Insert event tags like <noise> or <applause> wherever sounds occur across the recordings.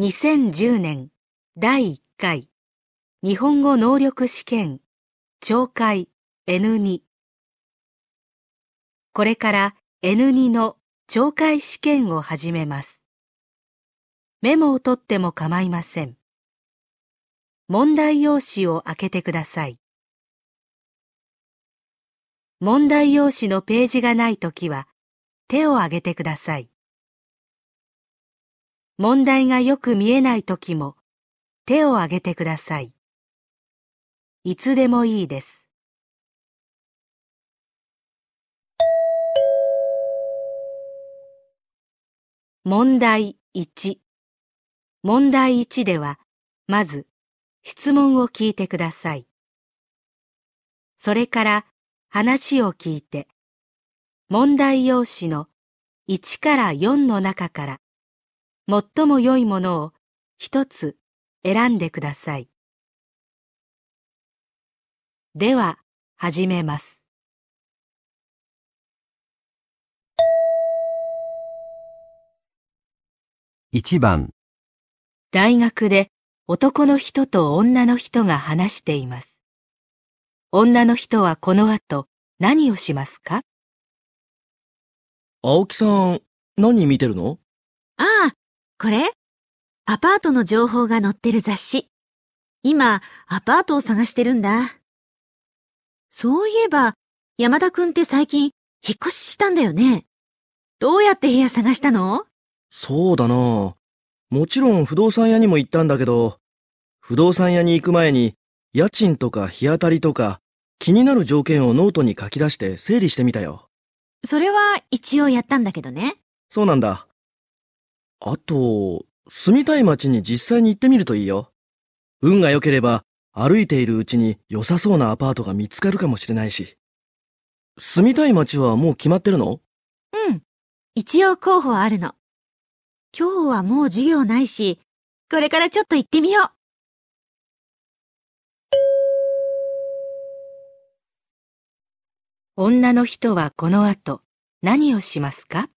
2010年第1回日本語能力試験懲戒 N2 これから N2 の懲戒試験を始めますメモを取っても構いません問題用紙を開けてください問題用紙のページがないときは手を挙げてください問題がよく見えない時も手を挙げてください。いつでもいいです。問題1問題1では、まず質問を聞いてください。それから話を聞いて、問題用紙の1から4の中から最も良いものを一つ選んでください。では、始めます。一番大学で男の人と女の人が話しています。女の人はこの後何をしますか青木さん、何見てるのああ、これアパートの情報が載ってる雑誌。今、アパートを探してるんだ。そういえば、山田くんって最近、引っ越ししたんだよね。どうやって部屋探したのそうだなもちろん不動産屋にも行ったんだけど、不動産屋に行く前に、家賃とか日当たりとか、気になる条件をノートに書き出して整理してみたよ。それは一応やったんだけどね。そうなんだ。あと、住みたい街に実際に行ってみるといいよ。運が良ければ、歩いているうちに良さそうなアパートが見つかるかもしれないし。住みたい街はもう決まってるのうん。一応候補あるの。今日はもう授業ないし、これからちょっと行ってみよう。女の人はこの後何をしますか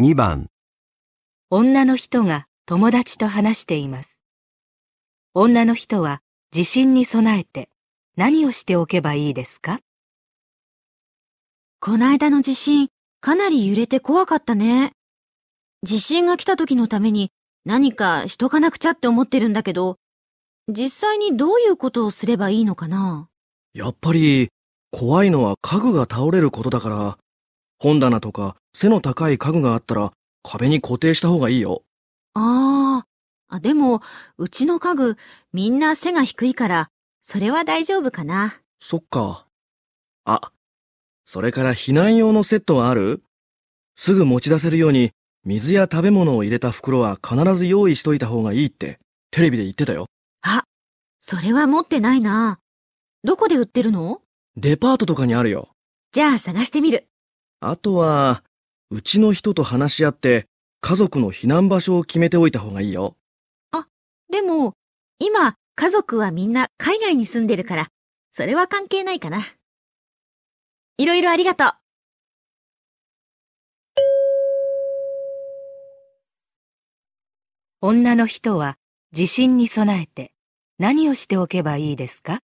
2番女の人が友達と話しています。女の人は地震に備えて何をしておけばいいですかこないだの地震、かなり揺れて怖かったね。地震が来た時のために何かしとかなくちゃって思ってるんだけど、実際にどういうことをすればいいのかなやっぱり、怖いのは家具が倒れることだから、本棚とか背の高い家具があったら壁に固定した方がいいよ。ああ。あ、でも、うちの家具、みんな背が低いから、それは大丈夫かな。そっか。あ、それから避難用のセットはあるすぐ持ち出せるように、水や食べ物を入れた袋は必ず用意しといた方がいいって、テレビで言ってたよ。あ、それは持ってないな。どこで売ってるのデパートとかにあるよ。じゃあ探してみる。あとは、うちの人と話し合って、家族の避難場所を決めておいた方がいいよ。あ、でも、今、家族はみんな海外に住んでるから、それは関係ないかな。いろいろありがとう。女の人は地震に備えて何をしておけばいいですか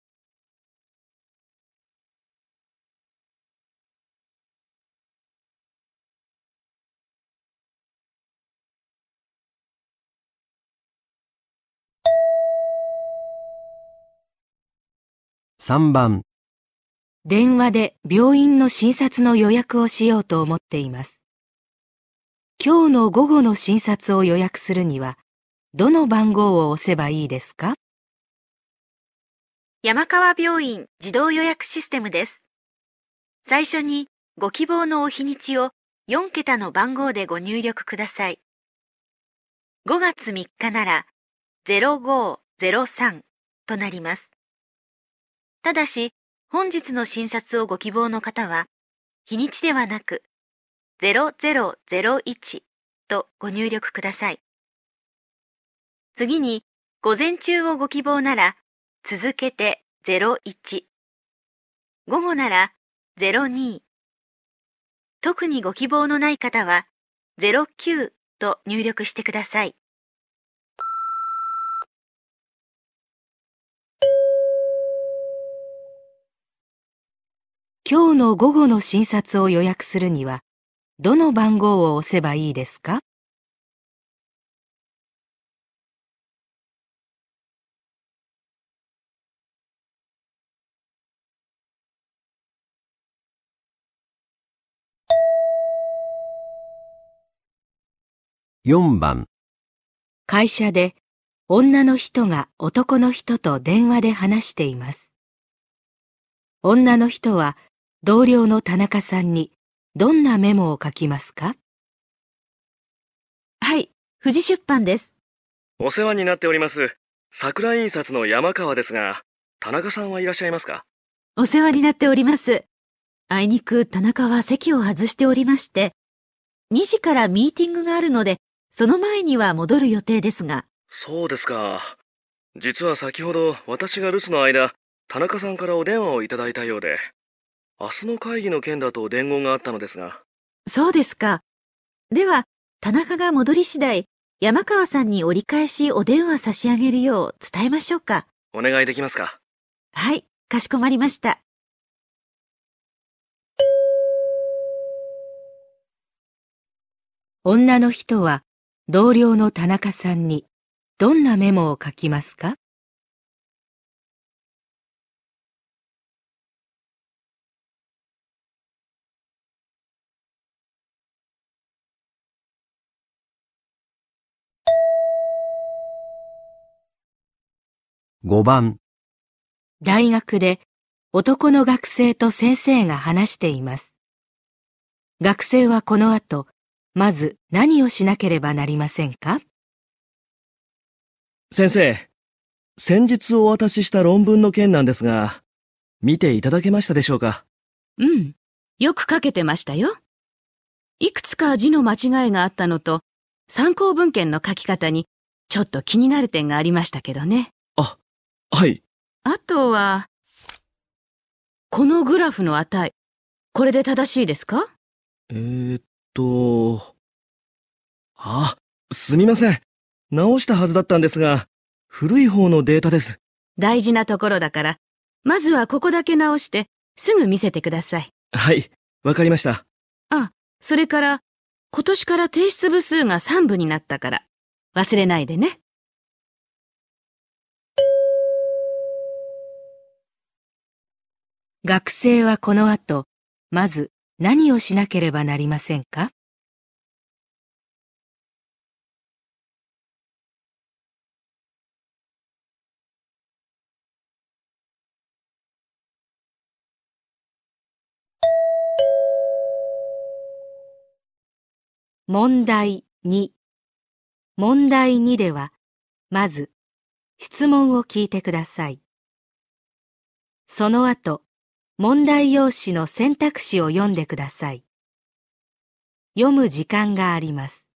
3番電話で病院の診察の予約をしようと思っています。今日の午後の診察を予約するには、どの番号を押せばいいですか山川病院自動予約システムです。最初にご希望のお日にちを4桁の番号でご入力ください。5月3日なら0503となります。ただし、本日の診察をご希望の方は、日にちではなく、0001とご入力ください。次に、午前中をご希望なら、続けて01。午後なら02。特にご希望のない方は、09と入力してください。今日の午後の診察を予約するには、どの番号を押せばいいですか4番会社で女の人が男の人と電話で話しています。女の人は同僚の田中さんにどんなメモを書きますかはい、富士出版です。お世話になっております。桜印刷の山川ですが、田中さんはいらっしゃいますかお世話になっております。あいにく田中は席を外しておりまして、2時からミーティングがあるので、その前には戻る予定ですが。そうですか。実は先ほど私が留守の間、田中さんからお電話をいただいたようで。明日の会議の件だと伝言があったのですが。そうですか。では、田中が戻り次第、山川さんに折り返しお電話差し上げるよう伝えましょうか。お願いできますか。はい、かしこまりました。女の人は同僚の田中さんにどんなメモを書きますか5番大学で男の学生と先生が話しています。学生はこの後、まず何をしなければなりませんか先生、先日お渡しした論文の件なんですが、見ていただけましたでしょうかうん、よく書けてましたよ。いくつか字の間違いがあったのと、参考文献の書き方にちょっと気になる点がありましたけどね。はい。あとは、このグラフの値、これで正しいですかえー、っと、あ、すみません。直したはずだったんですが、古い方のデータです。大事なところだから、まずはここだけ直して、すぐ見せてください。はい、わかりました。あ、それから、今年から提出部数が3部になったから、忘れないでね。学生はこの後、まず何をしなければなりませんか問題2問題2では、まず、質問を聞いてください。その後、問題用紙の選択肢を読んでください。読む時間があります。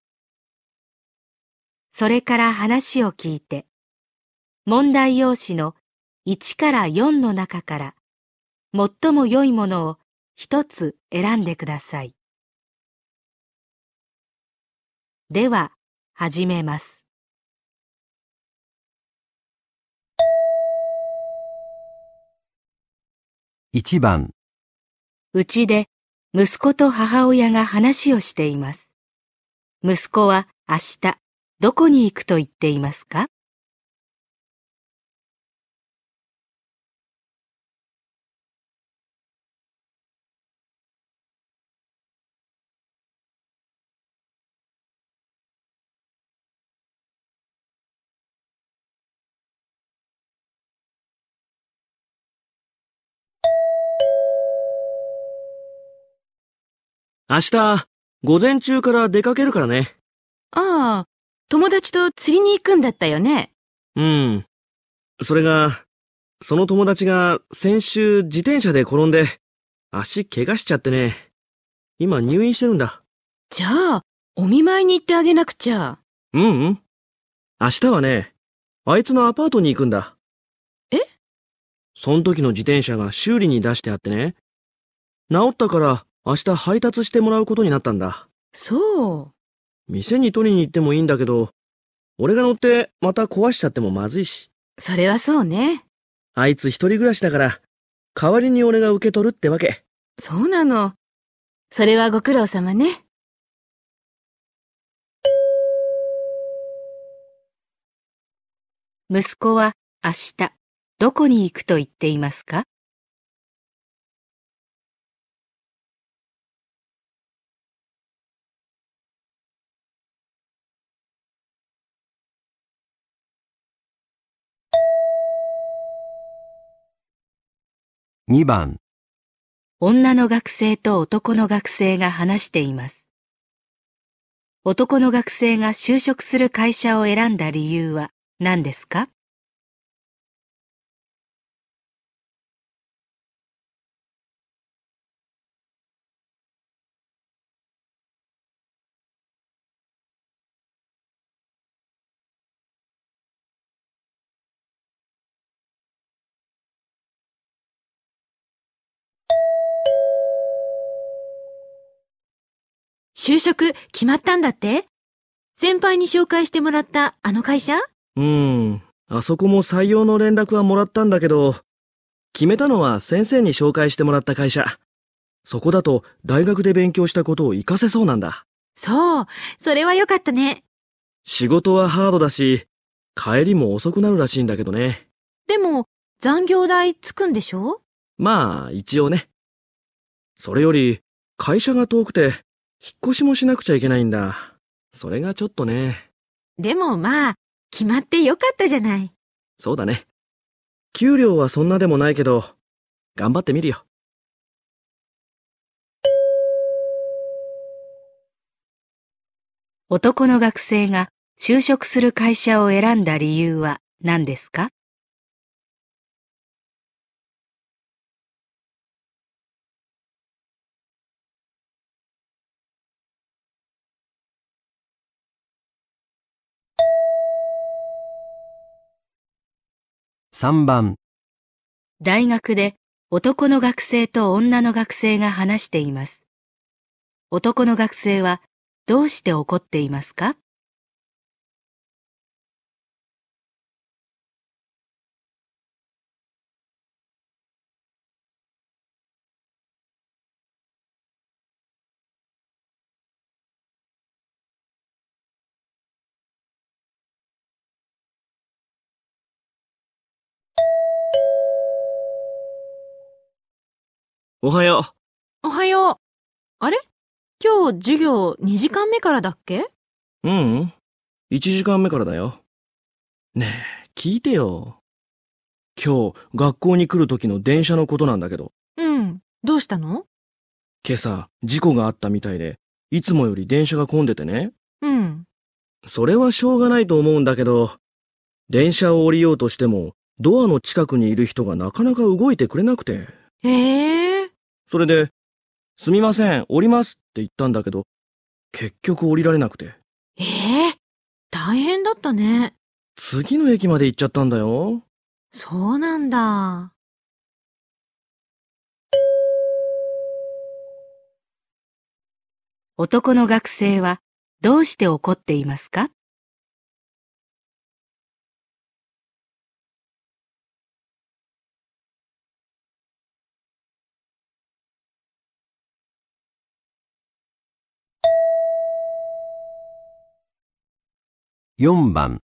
それから話を聞いて、問題用紙の1から4の中から最も良いものを一つ選んでください。では、始めます。1番うちで息子と母親が話をしています。息子は明日どこに行くと言っていますか明日、午前中から出かけるからね。ああ、友達と釣りに行くんだったよね。うん。それが、その友達が先週自転車で転んで、足怪我しちゃってね。今入院してるんだ。じゃあ、お見舞いに行ってあげなくちゃ。うんうん。明日はね、あいつのアパートに行くんだ。えそん時の自転車が修理に出してあってね。治ったから明日配達してもらうことになったんだ。そう。店に取りに行ってもいいんだけど、俺が乗ってまた壊しちゃってもまずいし。それはそうね。あいつ一人暮らしだから、代わりに俺が受け取るってわけ。そうなの。それはご苦労様ね。息子は明日どこに行くと言っていますか2番女の学生と男の学生が話しています。男の学生が就職する会社を選んだ理由は何ですか就職決まったんだって先輩に紹介してもらったあの会社うん。あそこも採用の連絡はもらったんだけど、決めたのは先生に紹介してもらった会社。そこだと大学で勉強したことを活かせそうなんだ。そう。それは良かったね。仕事はハードだし、帰りも遅くなるらしいんだけどね。でも、残業代つくんでしょまあ、一応ね。それより、会社が遠くて、引っ越しもしなくちゃいけないんだ。それがちょっとね。でもまあ、決まってよかったじゃない。そうだね。給料はそんなでもないけど、頑張ってみるよ。男の学生が就職する会社を選んだ理由は何ですか3番大学で男の学生と女の学生が話しています。男の学生はどうして怒っていますかおはよう。おはよう。あれ今日授業2時間目からだっけうん。1時間目からだよ。ねえ、聞いてよ。今日、学校に来る時の電車のことなんだけど。うん。どうしたの今朝、事故があったみたいで、いつもより電車が混んでてね。うん。それはしょうがないと思うんだけど、電車を降りようとしても、ドアの近くにいる人がなかなか動いてくれなくて。ええーそれで、すみません、降りますって言ったんだけど、結局降りられなくて。ええー、大変だったね。次の駅まで行っちゃったんだよ。そうなんだ。男の学生はどうして怒っていますか4番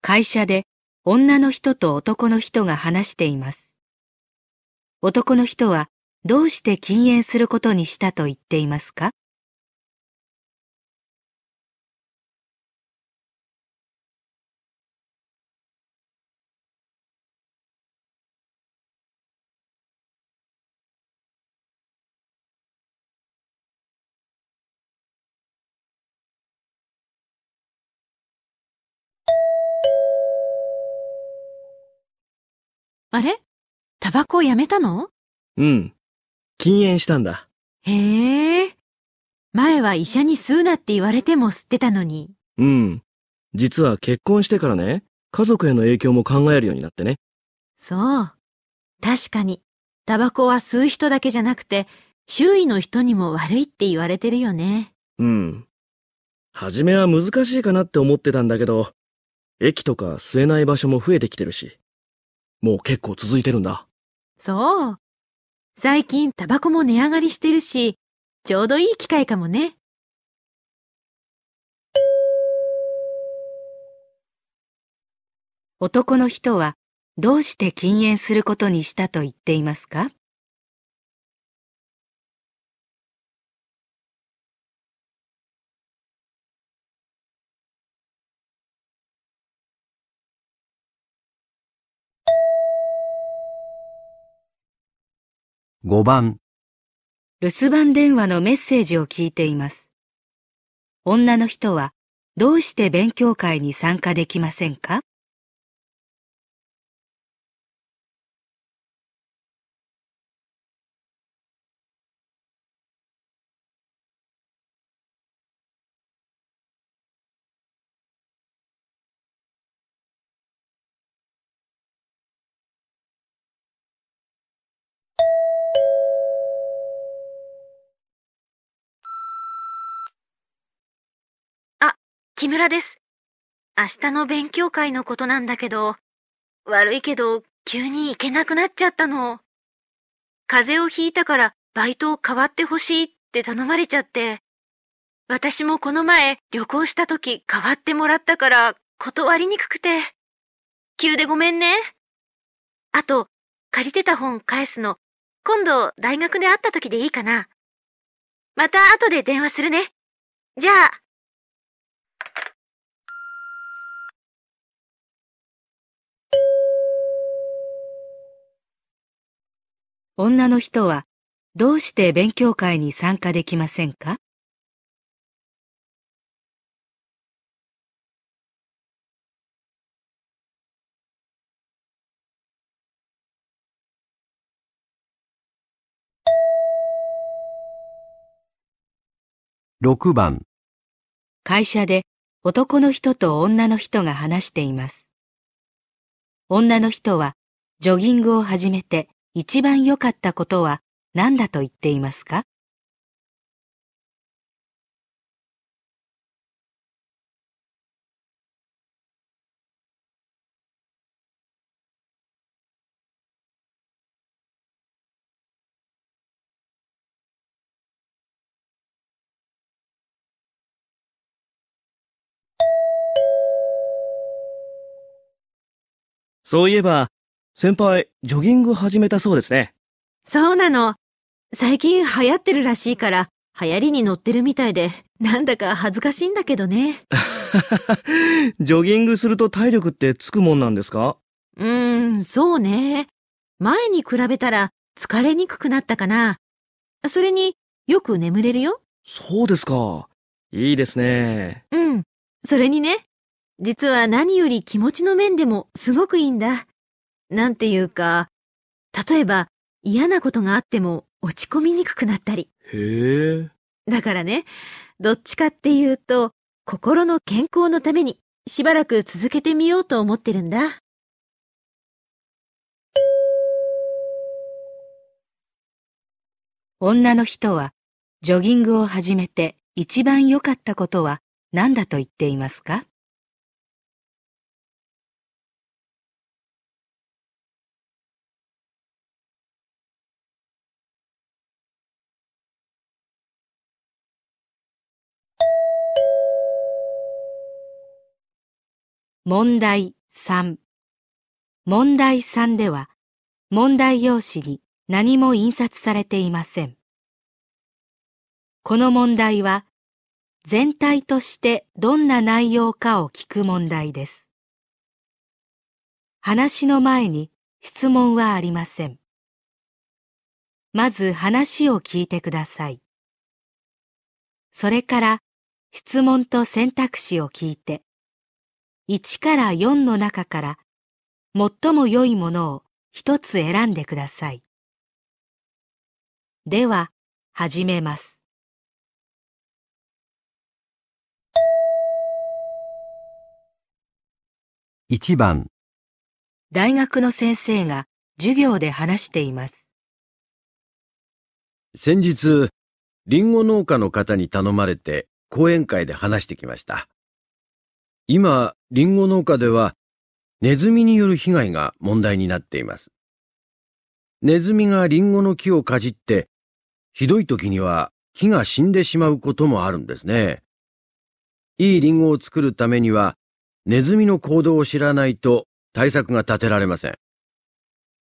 会社で女の人と男の人が話しています。男の人はどうして禁煙することにしたと言っていますかあれタバコをやめたのうん。禁煙したんだ。へえ。前は医者に吸うなって言われても吸ってたのに。うん。実は結婚してからね、家族への影響も考えるようになってね。そう。確かに、タバコは吸う人だけじゃなくて、周囲の人にも悪いって言われてるよね。うん。初めは難しいかなって思ってたんだけど、駅とか吸えない場所も増えてきてるし。もう結構続いてるんだ。そう。最近タバコも値上がりしてるし、ちょうどいい機会かもね。男の人はどうして禁煙することにしたと言っていますか5番留守番電話のメッセージを聞いています。女の人はどうして勉強会に参加できませんか木村です。明日の勉強会のことなんだけど、悪いけど急に行けなくなっちゃったの。風邪をひいたからバイトを変わってほしいって頼まれちゃって。私もこの前旅行した時変わってもらったから断りにくくて。急でごめんね。あと、借りてた本返すの、今度大学で会った時でいいかな。また後で電話するね。じゃあ。女の人はどうして勉強会に参加できませんか6番会社で男の人と女の人が話しています。女の人はジョギングを始めて一番良かったことは何だと言っていますかそういえば、先輩、ジョギング始めたそうですね。そうなの。最近流行ってるらしいから、流行りに乗ってるみたいで、なんだか恥ずかしいんだけどね。<laughs> ジョギングすると体力ってつくもんなんですかうーん、そうね。前に比べたら疲れにくくなったかな。それによく眠れるよ。そうですか。いいですね。うん。それにね、実は何より気持ちの面でもすごくいいんだ。なんていうか、例えば嫌なことがあっても落ち込みにくくなったり。へえ。だからね、どっちかっていうと、心の健康のためにしばらく続けてみようと思ってるんだ。女の人はジョギングを始めて一番良かったことは何だと言っていますか問題3問題3では問題用紙に何も印刷されていません。この問題は全体としてどんな内容かを聞く問題です。話の前に質問はありません。まず話を聞いてください。それから質問と選択肢を聞いて1から4の中から最も良いものを一つ選んでください。では、始めます。1番大学の先生が授業で話しています。先日、リンゴ農家の方に頼まれて講演会で話してきました。今、リンゴ農家ではネズミによる被害が問題になっています。ネズミがリンゴの木をかじって、ひどい時には木が死んでしまうこともあるんですね。いいリンゴを作るためには、ネズミの行動を知らないと対策が立てられません。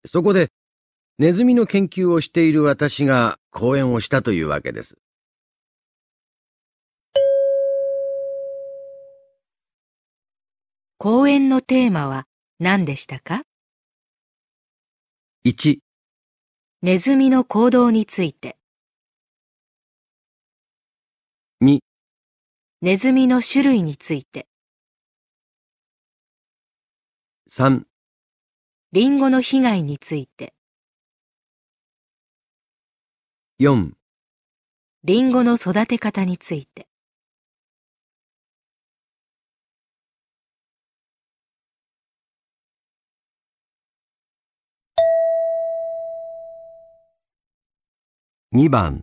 そこで、ネズミの研究をしている私が講演をしたというわけです。講演のテーマは何でしたか ?1 ネズミの行動について2ネズミの種類について3リンゴの被害について4リンゴの育て方について2番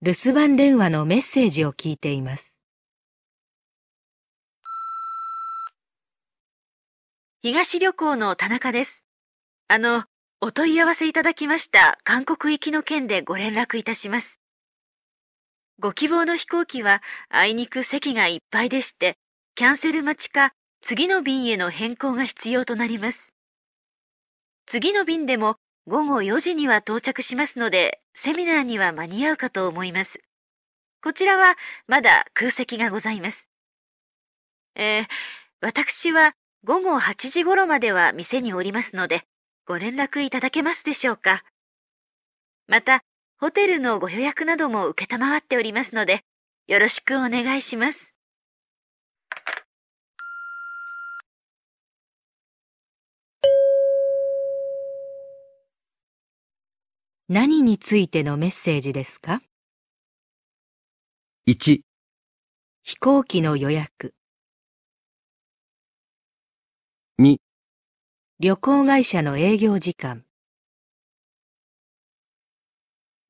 留守番電話のメッセージを聞いています東旅行の田中ですあのお問い合わせいただきました韓国行きの件でご連絡いたしますご希望の飛行機はあいにく席がいっぱいでしてキャンセル待ちか次の便への変更が必要となります次の便でも午後4時には到着しますので、セミナーには間に合うかと思います。こちらはまだ空席がございます。えー、私は午後8時頃までは店におりますので、ご連絡いただけますでしょうか。また、ホテルのご予約なども承っておりますので、よろしくお願いします。何についてのメッセージですか ?1 飛行機の予約2旅行会社の営業時間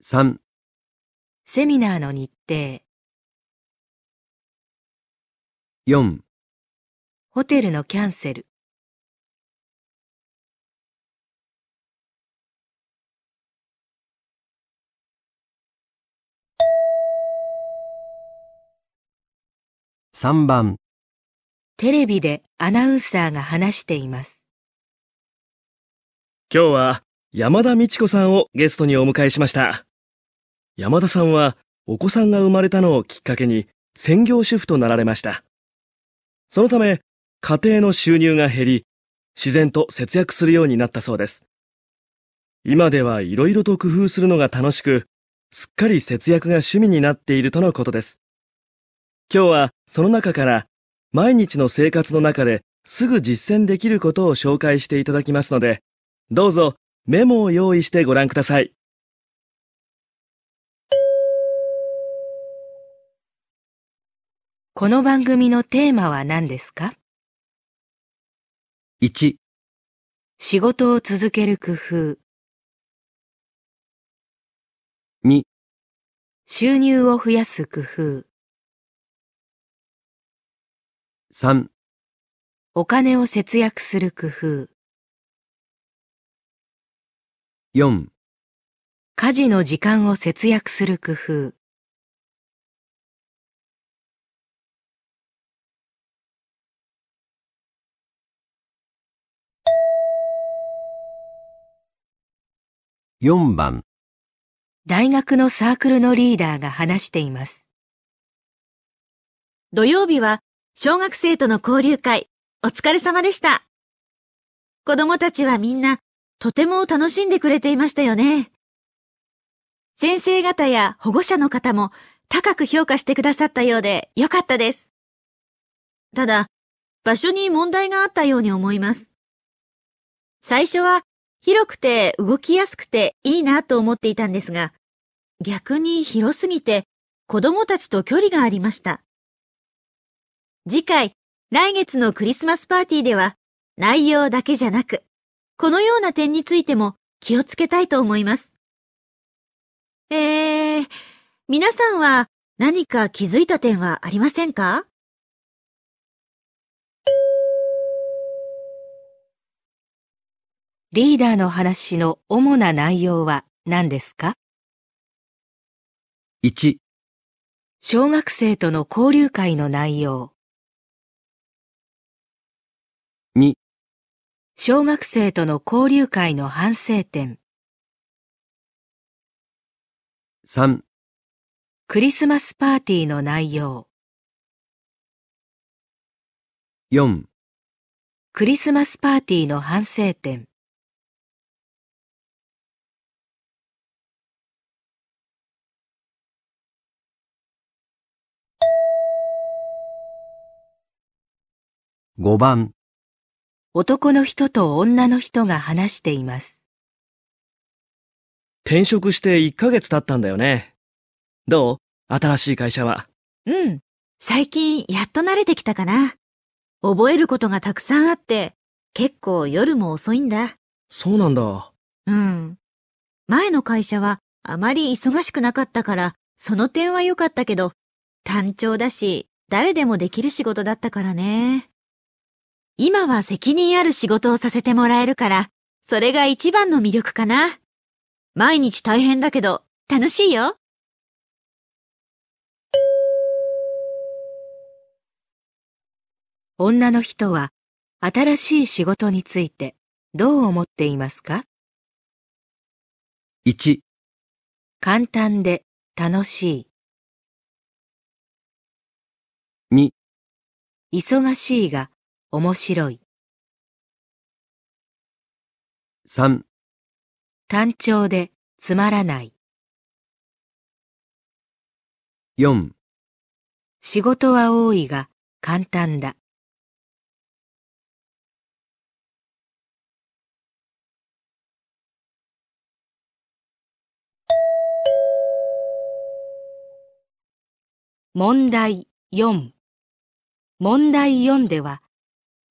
3セミナーの日程4ホテルのキャンセル3番テレビでアナウンサーが話しています今日は山田美智子さんをゲストにお迎えしました山田さんはお子さんが生まれたのをきっかけに専業主婦となられましたそのため家庭の収入が減り自然と節約するようになったそうです今ではいろいろと工夫するのが楽しくすっかり節約が趣味になっているとのことです今日はその中から毎日の生活の中ですぐ実践できることを紹介していただきますので、どうぞメモを用意してご覧ください。この番組のテーマは何ですか ?1 仕事を続ける工夫2収入を増やす工夫3お金を節約する工夫4家事の時間を節約する工夫4番大学のサークルのリーダーが話しています。土曜日は小学生との交流会、お疲れ様でした。子供たちはみんな、とても楽しんでくれていましたよね。先生方や保護者の方も高く評価してくださったようで良かったです。ただ、場所に問題があったように思います。最初は広くて動きやすくていいなと思っていたんですが、逆に広すぎて子供たちと距離がありました。次回、来月のクリスマスパーティーでは、内容だけじゃなく、このような点についても気をつけたいと思います。えー、皆さんは何か気づいた点はありませんかリーダーの話の主な内容は何ですか ?1 小学生との交流会の内容小学生との交流会の反省点3クリスマスパーティーの内容4クリスマスパーティーの反省点5番男の人と女の人が話しています。転職して1ヶ月経ったんだよね。どう新しい会社は。うん。最近やっと慣れてきたかな。覚えることがたくさんあって、結構夜も遅いんだ。そうなんだ。うん。前の会社はあまり忙しくなかったから、その点は良かったけど、単調だし、誰でもできる仕事だったからね。今は責任ある仕事をさせてもらえるから、それが一番の魅力かな。毎日大変だけど、楽しいよ。女の人は、新しい仕事について、どう思っていますか ?1、簡単で楽しい。2、忙しいが、面白い。3単調でつまらない。4仕事は多いが簡単だ。問題4問題4では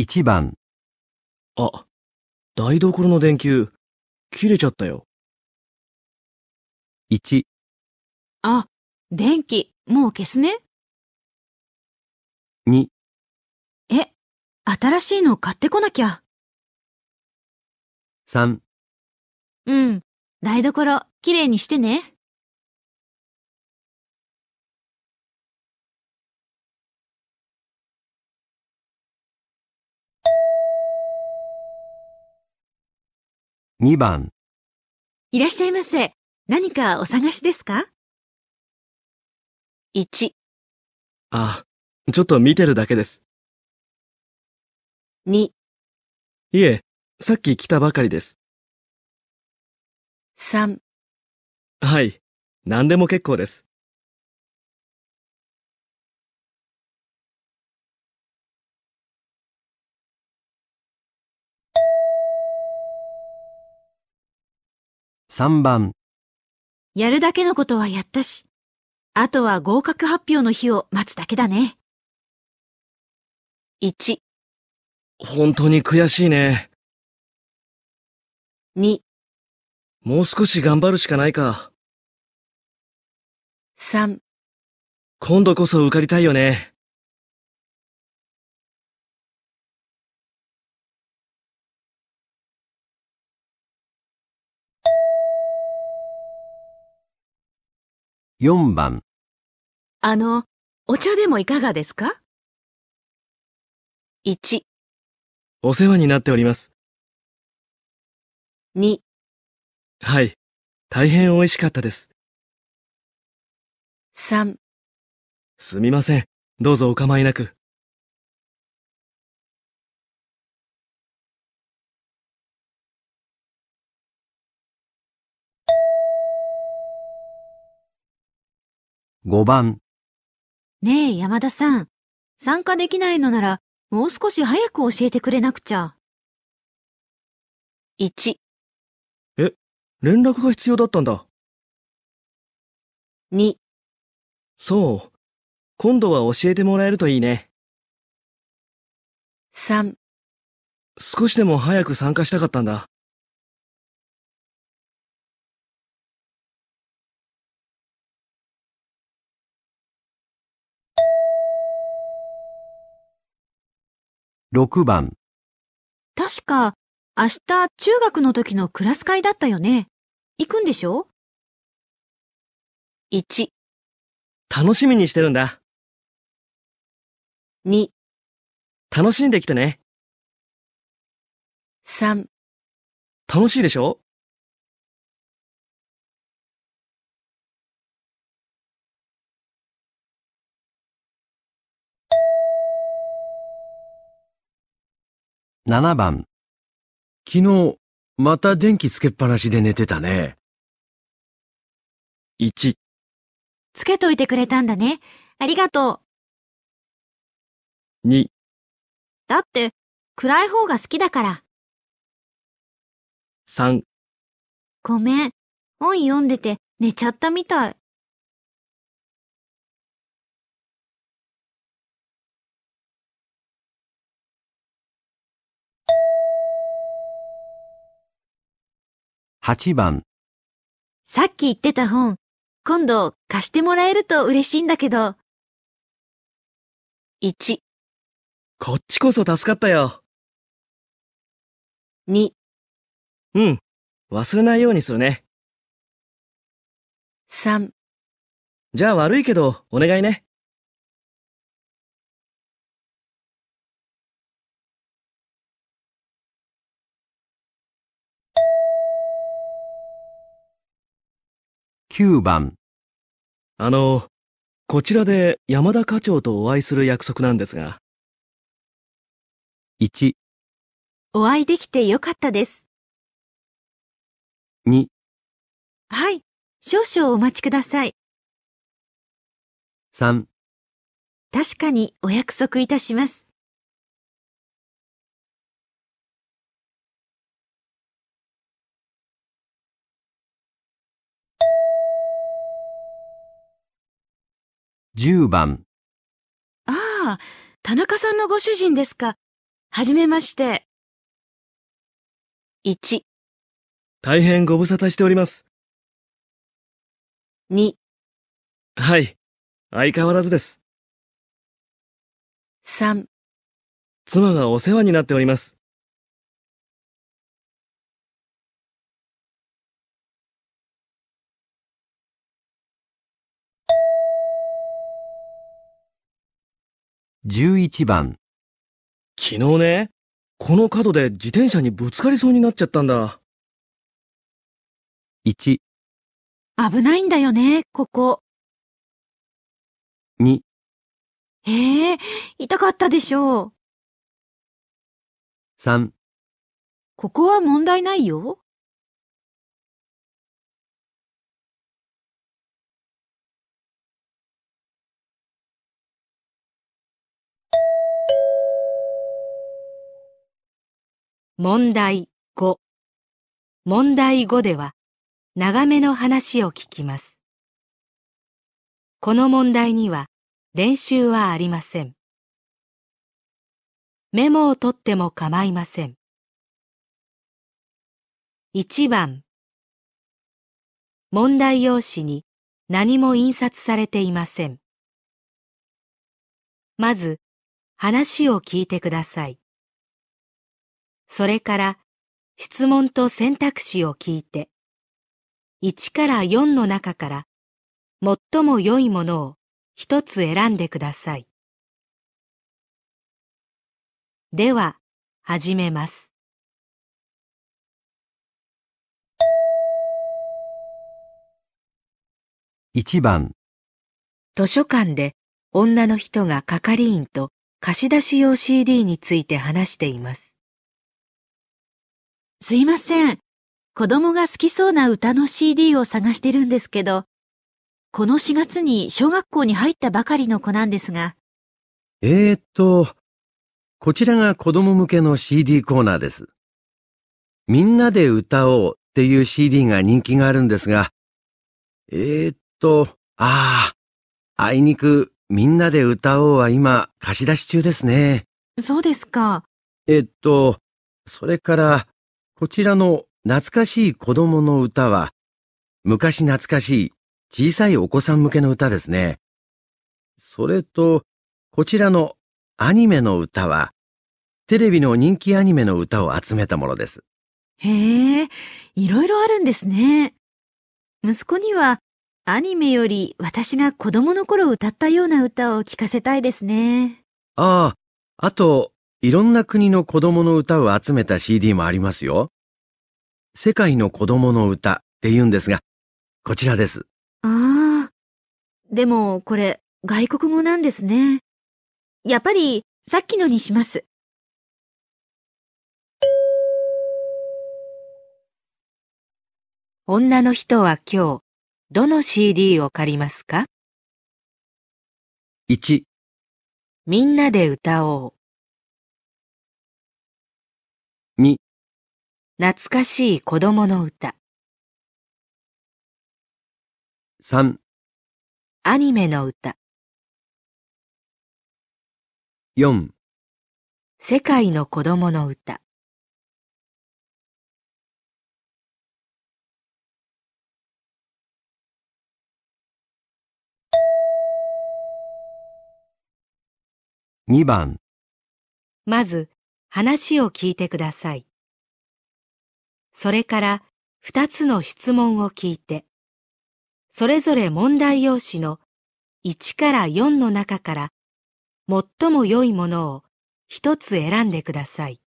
1番あ、台所の電球、切れちゃったよ。1あ、電気、もう消すね。2え、新しいの買ってこなきゃ。3うん、台所、きれいにしてね。2番いらっしゃいませ。何かお探しですか ?1、あ、ちょっと見てるだけです。2、いえ、さっき来たばかりです。3はい、何でも結構です。3番やるだけのことはやったし、あとは合格発表の日を待つだけだね。1本当に悔しいね。2もう少し頑張るしかないか。3今度こそ受かりたいよね。4番あの、お茶でもいかがですか ?1、お世話になっております。2、はい。大変美味しかったです。3すみません。どうぞお構いなく。5番。ねえ、山田さん。参加できないのなら、もう少し早く教えてくれなくちゃ。1。え、連絡が必要だったんだ。2。そう。今度は教えてもらえるといいね。3。少しでも早く参加したかったんだ。6番確か明日中学の時のクラス会だったよね。行くんでしょ ?1 楽しみにしてるんだ。2楽しんできてね。3楽しいでしょ7番。昨日、また電気つけっぱなしで寝てたね。1。つけといてくれたんだね。ありがとう。2。だって、暗い方が好きだから。3。ごめん。本読んでて寝ちゃったみたい。8番さっき言ってた本、今度貸してもらえると嬉しいんだけど。1、こっちこそ助かったよ。2、うん。忘れないようにするね。3じゃあ悪いけど、お願いね。9番。あの、こちらで山田課長とお会いする約束なんですが。1、お会いできてよかったです。2、はい、少々お待ちください。3確かにお約束いたします。10番。ああ、田中さんのご主人ですか。はじめまして。1、大変ご無沙汰しております。2、はい、相変わらずです。3、妻がお世話になっております。11番昨日ね、この角で自転車にぶつかりそうになっちゃったんだ。1、危ないんだよね、ここ。2、へえ、痛かったでしょう。3、ここは問題ないよ。問題5問題5では長めの話を聞きます。この問題には練習はありません。メモを取っても構いません。1番問題用紙に何も印刷されていません。まず話を聞いてください。それから質問と選択肢を聞いて、1から4の中から最も良いものを一つ選んでください。では、始めます。1番図書館で女の人が係員と貸出用 CD について話しています。すいません。子供が好きそうな歌の CD を探してるんですけど、この4月に小学校に入ったばかりの子なんですが。えー、っと、こちらが子供向けの CD コーナーです。みんなで歌おうっていう CD が人気があるんですが、えー、っと、ああ、あいにくみんなで歌おうは今、貸し出し中ですね。そうですか。えっと、それから、こちらの懐かしい子供の歌は、昔懐かしい小さいお子さん向けの歌ですね。それと、こちらのアニメの歌は、テレビの人気アニメの歌を集めたものです。へえ、いろいろあるんですね。息子にはアニメより私が子供の頃歌ったような歌を聞かせたいですね。ああ、あと、いろんな国の子供の歌を集めた CD もありますよ。世界の子供の歌って言うんですが、こちらです。ああ。でも、これ、外国語なんですね。やっぱり、さっきのにします。女の人は今日、どの CD を借りますか ?1 みんなで歌おう2懐かしい子供の歌3アニメの歌4世界の子供の歌2番まず話を聞いてください。それから2つの質問を聞いて、それぞれ問題用紙の1から4の中から最も良いものを1つ選んでください。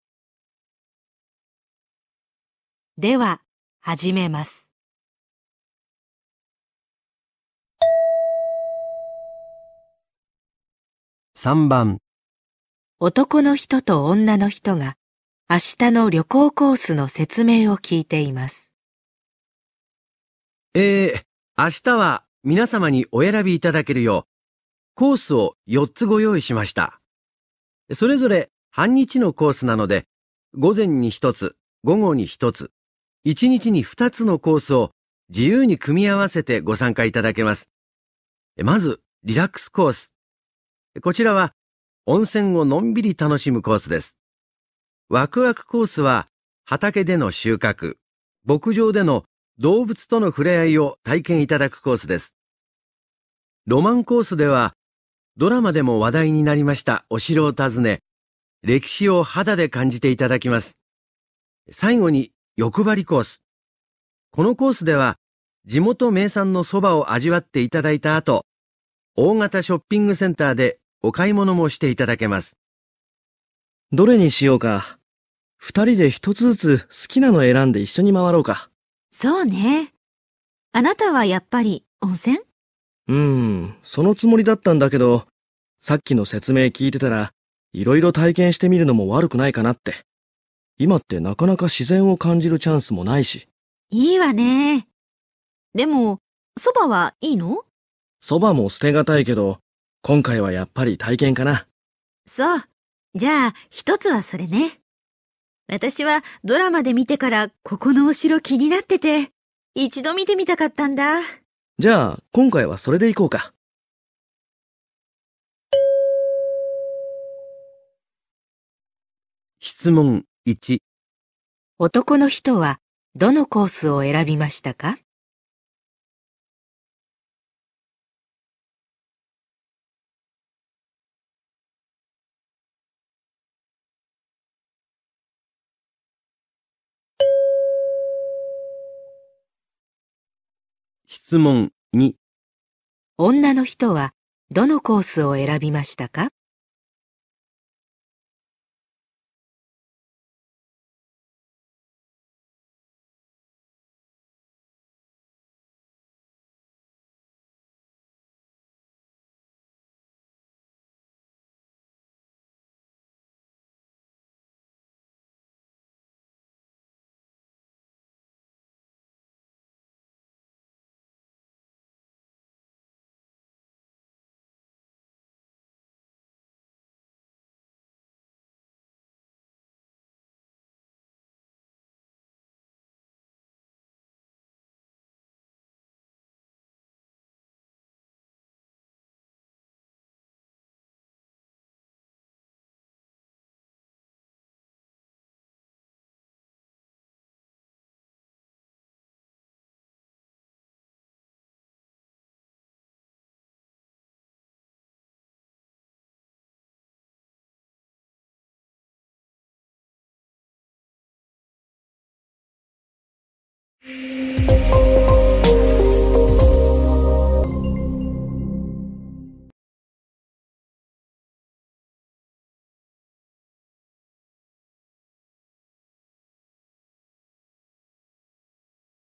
では、始めます。3番男の人と女の人が明日の旅行コースの説明を聞いています。えー、明日は皆様にお選びいただけるよう、コースを4つご用意しました。それぞれ半日のコースなので、午前に1つ、午後に1つ、1日に2つのコースを自由に組み合わせてご参加いただけます。まず、リラックスコース。こちらは温泉をのんびり楽しむコースです。ワクワクコースは畑での収穫、牧場での動物との触れ合いを体験いただくコースです。ロマンコースではドラマでも話題になりましたお城を訪ね、歴史を肌で感じていただきます。最後に欲張りコース。このコースでは地元名産の蕎麦を味わっていただいた後、大型ショッピングセンターでお買い物もしていただけます。どれにしようか。二人で一つずつ好きなの選んで一緒に回ろうか。そうね。あなたはやっぱり温泉うーん、そのつもりだったんだけど、さっきの説明聞いてたら、色々体験してみるのも悪くないかなって。今ってなかなか自然を感じるチャンスもないし。いいわね。でも、蕎麦はいいの蕎麦も捨てがたいけど、今回はやっぱり体験かな。そう。じゃあ、一つはそれね。私はドラマで見てからここのお城気になってて、一度見てみたかったんだ。じゃあ、今回はそれでいこうか。質問1男の人はどのコースを選びましたか質問2女の人はどのコースを選びましたか you <laughs>